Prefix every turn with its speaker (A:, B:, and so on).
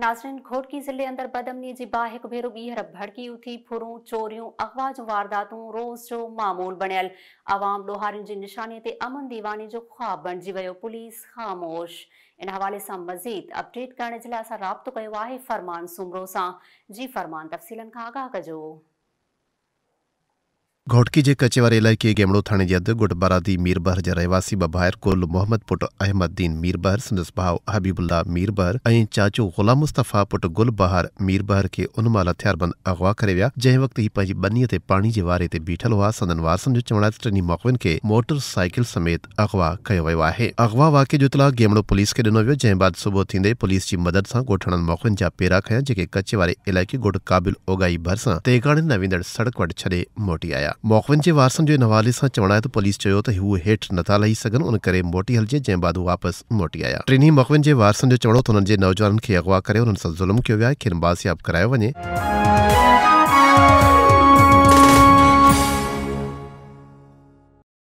A: घोटकी ज़िले अंदरि बदमनीअ जी बाहि हिकु भेरो ॿीहर भड़की उथी चोरियूं अखवा जूं वारूं रोज़ जो मामोल बणियल लोहारियुनि ते अमन दीवानी जो ख़्वाबु बणिजी वियो पुलिस ख़ामोश इन हवाले सां मज़ीद अपडेट करण जे लाइ
B: ઘટ કીજે કચેવારી इलाके ગેમડો થાણે જદ ગુડબારા થી મીરબહર રહેવાસી બબહર કોલ મોહમ્મદ પટ અહેમદદીન મીરબહર સદસબાહ હબીબુલ્લાહ મીરબહ એ ચાચો ગુલામ મુસ્ફા પટ ગુલબહર મીરબહ કે ઉનમા લહત્યારબન اغવા કરેયા જે હે વક્ત હી પજી બનિયતે પાણી જે વારે તે બેઠલ હો સદન વાસન જો ચવણ સ્તની મોકન કે મોટરસાઈકલ સમિત اغવા કયો વેવા હે اغવા વાકે જો તલા ગેમડો પોલીસ કે દનો વે જે બાદ સુબો થી દે પોલીસ ચી મદદ સા ગોઠણ મોકન જા પેરા ખયા જે કે કચેવારી इलाके ગુડ કਾਬિલ ઓગા ઈ બરસા તે ગાણ નવિંડર સડક વડ છડે મોટી આયા मौक़नि जे वारसनि जे हवाले सां चवणाए त पुलिस चयो त हू हेठि नथा लही सघनि उन करे मोटी हलिजे जंहिं बाद वापसि मोटी आया टिन्ही मौक़नि जे वारसनि जो चवणो त हुननि जे नौजवाननि खे अगवा करे हुननि सां ज़ुल्म कयो वियो आहे खेनि बासियाब करायो वञे